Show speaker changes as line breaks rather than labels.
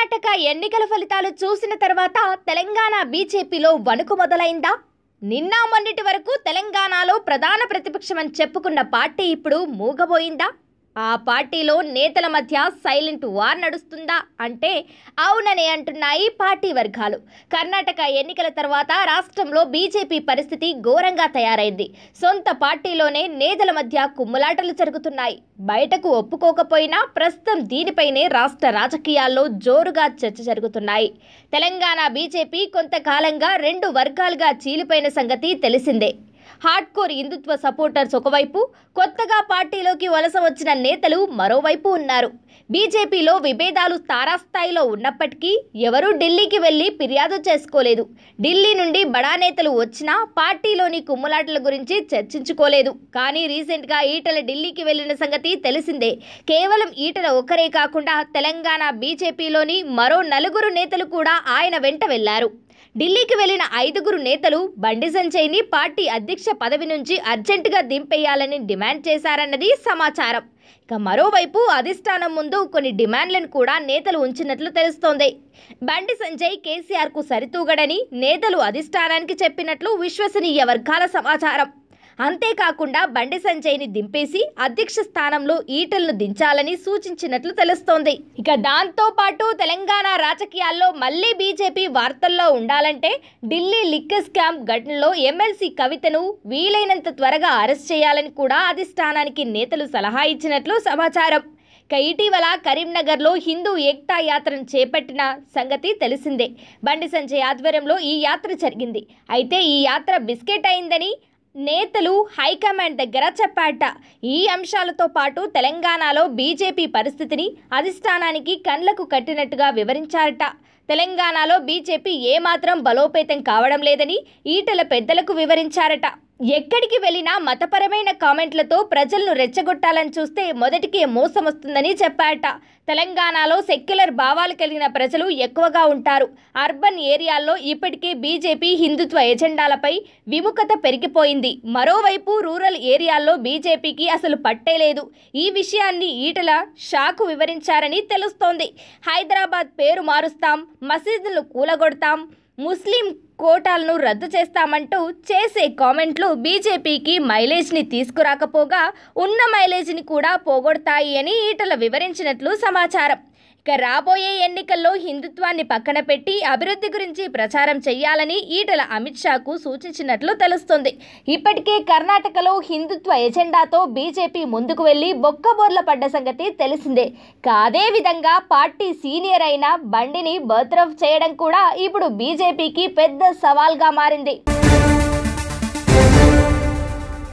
కర్ణాటక ఎన్నికల ఫలితాలు చూసిన తర్వాత తెలంగాణ బీజేపీలో వణుకు మొదలైందా నిన్న మొన్నటి వరకు తెలంగాణలో ప్రధాన ప్రతిపక్షమని చెప్పుకున్న పార్టీ ఇప్పుడు మూగబోయిందా ఆ పార్టీలో నేతల మధ్య సైలెంట్ వార్ నడుస్తుందా అంటే అవునని అంటున్నాయి పార్టీ వర్గాలు కర్ణాటక ఎన్నికల తర్వాత రాష్ట్రంలో బీజేపీ పరిస్థితి ఘోరంగా తయారైంది సొంత పార్టీలోనే నేతల మధ్య కుమ్ములాటలు జరుగుతున్నాయి బయటకు ఒప్పుకోకపోయినా ప్రస్తుతం దీనిపైనే రాష్ట్ర రాజకీయాల్లో జోరుగా చర్చ జరుగుతున్నాయి తెలంగాణ బీజేపీ కొంతకాలంగా రెండు వర్గాలుగా చీలిపోయిన సంగతి తెలిసిందే హార్డ్ కోర్ హిందుత్వ సపోర్టర్స్ ఒకవైపు కొత్తగా పార్టీలోకి వలస వచ్చిన నేతలు మరోవైపు ఉన్నారు బీజేపీలో విభేదాలు తారాస్థాయిలో ఉన్నప్పటికీ ఎవరూ ఢిల్లీకి వెళ్ళి ఫిర్యాదు చేసుకోలేదు ఢిల్లీ నుండి బడా నేతలు వచ్చినా పార్టీలోని కుమ్ములాటల గురించి చర్చించుకోలేదు కానీ రీసెంట్గా ఈటల ఢిల్లీకి వెళ్ళిన సంగతి తెలిసిందే కేవలం ఈటల ఒక్కరే కాకుండా తెలంగాణ బీజేపీలోని మరో నలుగురు నేతలు కూడా ఆయన వెంట వెళ్లారు ఢిల్లీకి వెళ్లిన ఐదుగురు నేతలు బండి సంజయ్ని పార్టీ అధ్యక్ష పదవి నుంచి అర్జెంటుగా దింపేయాలని డిమాండ్ చేశారన్నది సమాచారం ఇక మరోవైపు అధిష్టానం ముందు కొన్ని డిమాండ్లను కూడా నేతలు ఉంచినట్లు తెలుస్తోంది బండి సంజయ్ కేసీఆర్కు సరితూగడని నేతలు అధిష్టానానికి చెప్పినట్లు విశ్వసనీయ వర్గాల సమాచారం అంతేకాకుండా బండి సంజయ్ని దింపేసి అధ్యక్ష స్థానంలో ఈటలను దించాలని సూచించినట్లు తెలుస్తోంది ఇక దాంతో పాటు తెలంగాణ రాజకీయాల్లో మళ్లీ బీజేపీ వార్తల్లో ఉండాలంటే ఢిల్లీ లిక్కర్ స్కామ్ ఘటనలో ఎమ్మెల్సీ కవితను వీలైనంత త్వరగా అరెస్ట్ చేయాలని కూడా అధిష్టానానికి నేతలు సలహా ఇచ్చినట్లు సమాచారం ఇక ఇటీవల కరీంనగర్లో హిందూ ఏక్తా యాత్రను చేపట్టిన సంగతి తెలిసిందే బండి సంజయ్ ఆధ్వర్యంలో ఈ యాత్ర జరిగింది అయితే ఈ యాత్ర బిస్కెట్ అయిందని నేతలు హైకమాండ్ దగ్గర చెప్పాట ఈ అంశాలతో పాటు తెలంగాణలో బీజేపీ పరిస్థితిని అధిష్టానానికి కండ్లకు కట్టినట్టుగా వివరించారట తెలంగాణలో బీజేపీ ఏమాత్రం బలోపేతం కావడం లేదని ఈటల పెద్దలకు వివరించారట ఎక్కడికి వెళ్ళినా మతపరమైన కామెంట్లతో ప్రజలను రెచ్చగొట్టాలని చూస్తే మొదటికే మోసం వస్తుందని చెప్పాట తెలంగాణలో సెక్యులర్ భావాలు కలిగిన ప్రజలు ఎక్కువగా ఉంటారు అర్బన్ ఏరియాల్లో ఇప్పటికే బీజేపీ హిందుత్వ ఎజెండాలపై విముఖత పెరిగిపోయింది మరోవైపు రూరల్ ఏరియాల్లో బీజేపీకి అసలు పట్టేలేదు ఈ విషయాన్ని ఈటల షాకు వివరించారని తెలుస్తోంది హైదరాబాద్ పేరు మారుస్తాం మసీదులను కూలగొడతాం ముస్లిం కోటాలను రద్దు చేస్తామంటూ చేసే కామెంట్లు బీజేపీకి మైలేజ్ని తీసుకురాకపోగా ఉన్న మైలేజ్ని కూడా పోగొడతాయి అని ఈటల వివరించినట్లు సమాచారం ఇక రాబోయే ఎన్నికల్లో హిందుత్వాన్ని పక్కన పెట్టి అభివృద్ధి గురించి ప్రచారం చేయాలని ఈటల అమిత్ షాకు సూచించినట్లు తెలుస్తుంది ఇప్పటికే కర్ణాటకలో హిందుత్వ ఎజెండాతో బీజేపీ ముందుకు వెళ్లి బొక్కబోర్ల పడ్డ సంగతి తెలిసిందే కాదే విధంగా పార్టీ సీనియర్ అయిన బండిని బర్త్రఫ్ చేయడం కూడా ఇప్పుడు బీజేపీకి పెద్ద సవాల్గా మారింది